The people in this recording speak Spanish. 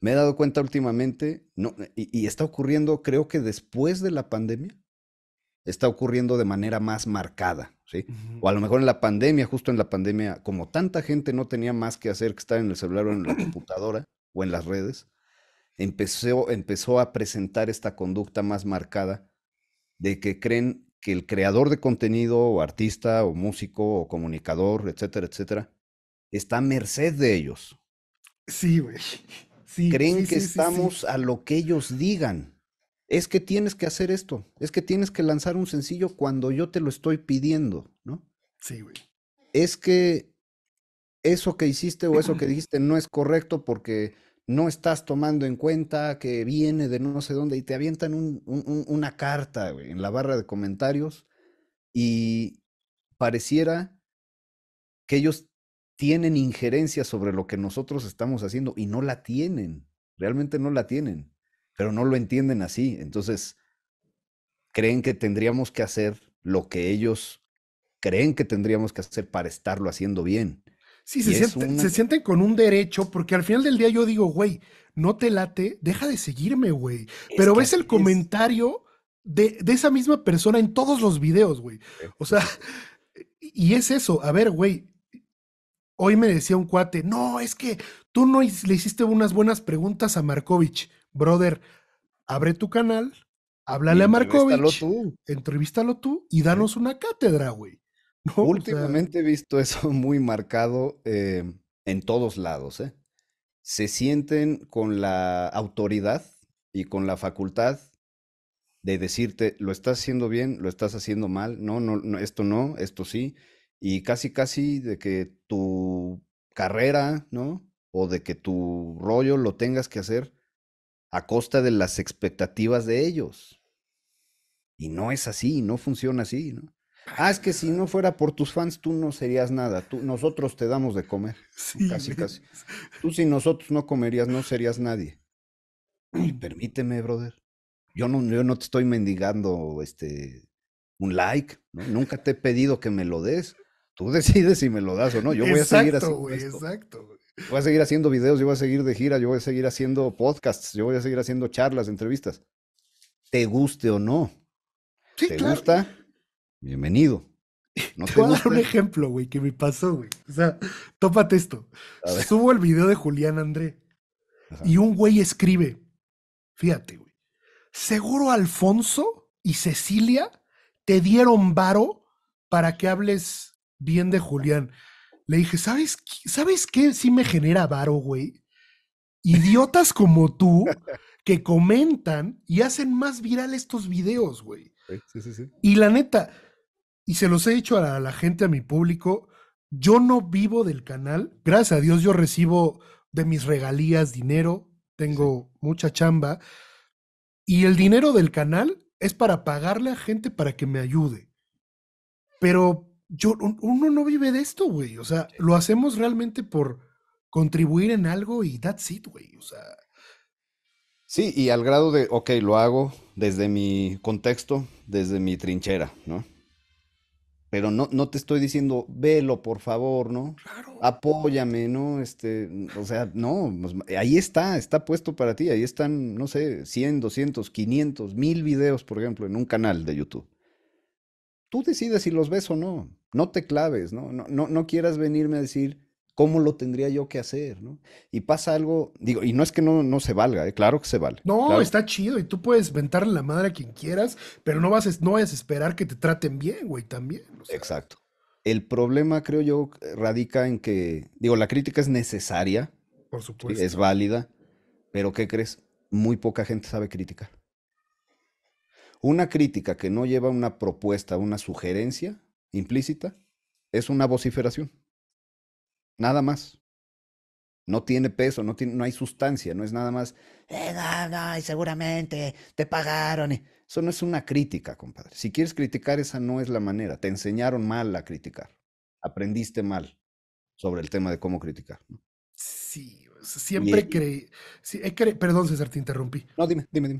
Me he dado cuenta últimamente, y, está ocurriendo, creo que después de la pandemia, está ocurriendo de manera más marcada, ¿sí? O a lo mejor en la pandemia, justo en la pandemia, como tanta gente no tenía más que hacer que estar en el celular o en la computadora o en las redes, empezó, empezó a presentar esta conducta más marcada de que creen que el creador de contenido, o artista, o músico, o comunicador, etcétera, etcétera, está a merced de ellos. Sí, güey. Creen que estamos a lo que ellos digan. Es que tienes que hacer esto, es que tienes que lanzar un sencillo cuando yo te lo estoy pidiendo, ¿no? Sí, güey. Es que eso que hiciste o eso que dijiste no es correcto porque no estás tomando en cuenta que viene de no sé dónde y te avientan una carta en la barra de comentarios y pareciera que ellos tienen injerencia sobre lo que nosotros estamos haciendo y no la tienen, realmente no la tienen, pero no lo entienden así. Entonces, creen que tendríamos que hacer lo que ellos creen que tendríamos que hacer para estarlo haciendo bien. Sí, se, sienten con un derecho, porque al final del día yo digo, güey, no te late, deja de seguirme, güey. Pero ves el comentario de, de, esa misma persona en todos los videos, güey. Eh, o sea, pues y es eso, a ver, güey, Hoy me decía un cuate, no, es que tú no le hiciste unas buenas preguntas a Markovich. Brother, abre tu canal, háblale a Markovich. Entrevístalo tú. Entrevístalo tú y danos una cátedra, güey. Últimamente he visto eso muy marcado eh, en todos lados. ¿eh? Se sienten con la autoridad y con la facultad de decirte, lo estás haciendo bien, lo estás haciendo mal, no, no esto no, esto sí y casi, casi de que tu carrera, ¿no? O de que tu rollo lo tengas que hacer a costa de las expectativas de ellos. Y no es así, no funciona así, ¿no? Ah, es que si no fuera por tus fans, tú no serías nada. Tú, nosotros te damos de comer. casi, casi. Tú si nosotros no comerías, no serías nadie. Mm. permíteme, brother. Yo no, yo no te estoy mendigando este, un like. Nunca te he pedido que me lo des. Tú decides si me lo das o no. Yo voy a seguir haciendo. Exacto, güey. Voy a seguir haciendo videos, yo voy a seguir de gira, yo voy a seguir haciendo podcasts, yo voy a seguir haciendo charlas, entrevistas. Te guste o no. Sí, ¿Te gusta? Bienvenido. te, voy a dar un ejemplo, güey, que me pasó, güey. O sea, tópate esto. Subo el video de Julián André y un güey escribe. Fíjate, güey. Seguro Alfonso y Cecilia te dieron varo para que hables bien de Julián. Le dije, ¿sabes, qué? ¿sabes qué? Sí me genera varo, güey. Idiotas como tú que comentan y hacen más viral estos videos, güey. Sí, sí, sí. Y la neta, y se los he dicho a la, gente, a mi público, yo no vivo del canal. Gracias a Dios yo recibo de mis regalías dinero, tengo mucha chamba. Y el dinero del canal es para pagarle a gente para que me ayude. Pero yo, uno no vive de esto, güey. O sea, lo hacemos realmente por contribuir en algo y that's it, güey. O sea. Sí, y al grado de, ok, lo hago desde mi contexto, desde mi trinchera, ¿no? Pero no, no te estoy diciendo, velo, por favor, ¿no? Claro. Apóyame, ¿no? Este, o sea, no, pues, ahí está, está puesto para ti. Ahí están, no sé, 100, 200, 500, 1000 videos, por ejemplo, en un canal de YouTube. Tú decides si los ves o no no te claves, ¿no? No, no, quieras venirme a decir cómo lo tendría yo que hacer, ¿no? Y pasa algo, digo, y no es que no, no se valga, ¿eh? claro que se vale. No, está chido y tú puedes ventarle la madre a quien quieras, pero no vas no vayas a esperar que te traten bien, güey, también. Exacto. El problema, creo yo, radica en que, digo, la crítica es necesaria. Por supuesto. Es válida, pero ¿qué crees? Muy poca gente sabe criticar. Una crítica que no lleva una propuesta, una sugerencia, implícita es una vociferación. Nada más. No tiene peso, no, tiene, no hay sustancia, no es nada más, eh, seguramente te pagaron. Eso no es una crítica, compadre. Si quieres criticar, esa no es la manera. Te enseñaron mal a criticar. Aprendiste mal sobre el tema de cómo criticar. Sí, siempre e creí. Perdón, César, te interrumpí. No, dime, dime, dime.